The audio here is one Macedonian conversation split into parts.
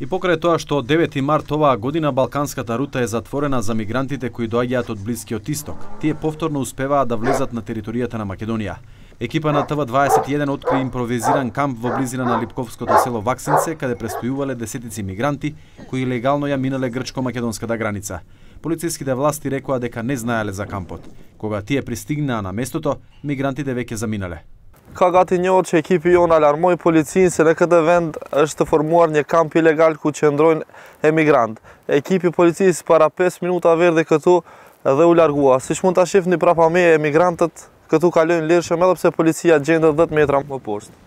И покрај тоа што 9 март оваа година Балканската рута е затворена за мигрантите кои доаѓаат од Блискиот Исток, тие повторно успеваат да влезат на територијата на Македонија. Екипа на ТВ-21 откри импровизиран камп во близина на Липковското село Ваксенце, каде престојувале десетици мигранти кои легално ја минале грчко-македонската граница. Полициските власти рекоа дека не знаеле за кампот. Кога тие пристигнаа на местото, мигрантите веќе заминале. ka gati njohë që ekipi jonë alarmoj policinë se në këtë vend është të formuar një kamp ilegal ku qëndrojnë emigrantë. Ekipi policisë para 5 minuta verdi këtu dhe u largua. Si që mund të shifë një prapa e emigrantët këtu kalojnë lirëshëm edhe pse policia gjendë 10 metra më poshtë.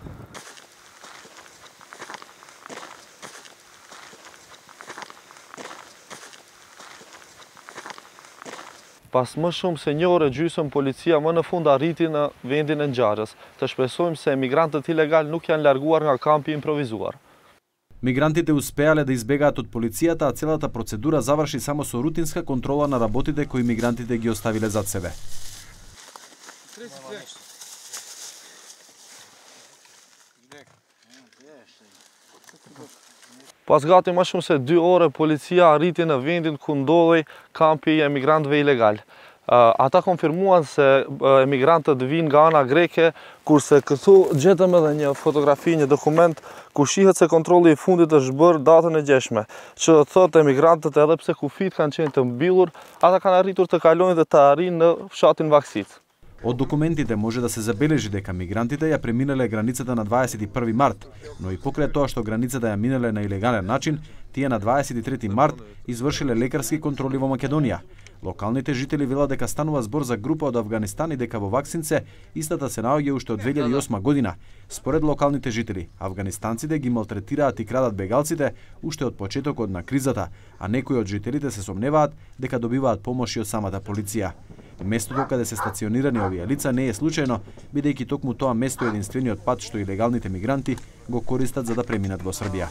Pas më shumë se një ore gjysëm policia më në fund arriti në vendin e nxarës, të shpesojmë se emigrantët ilegal nuk janë larguar nga kampi improvizuar. Мигрантите успеале да избегаат од полицијата, а целата процедура заврши само со рутинска контрола на работите кои мигрантите ги оставиле зад себе. Нема Pas gati ma shumë se 2 ore, policia arriti në vendin ku ndodhe kampi i emigrantve ilegal. Ata konfirmuan se emigrantët vinë nga ana greke, kurse këtu gjetëm edhe një fotografi, një dokument, ku shihet se kontroli i fundit është bërë datën e gjeshme. Që dhe të thotë emigrantët edhe pse ku fitë kanë qenë të mbilur, ata kanë arritur të kalonjë dhe të arrinë në fshatin vaksitë. Од документите може да се забележи дека мигрантите ја преминале границата на 21 март, но и покрај тоа што границата ја минале на илегален начин, тие на 23 март извршиле лекарски контроли во Македонија. Локалните жители велат дека станува збор за група од Афганистан и дека во ваксинце истата се наоѓа уште од 2008 година. Според локалните жители, афганистанците ги малтретираат и крадат бегалците уште од почетокот на кризата, а некои од жителите се сомневаат дека добиваат помош и од самата полиција. Местото каде се стационирани овие лица не е случајно, бидејќи токму тоа место е единствениот пат што илегалните мигранти го користат за да преминат во Србија.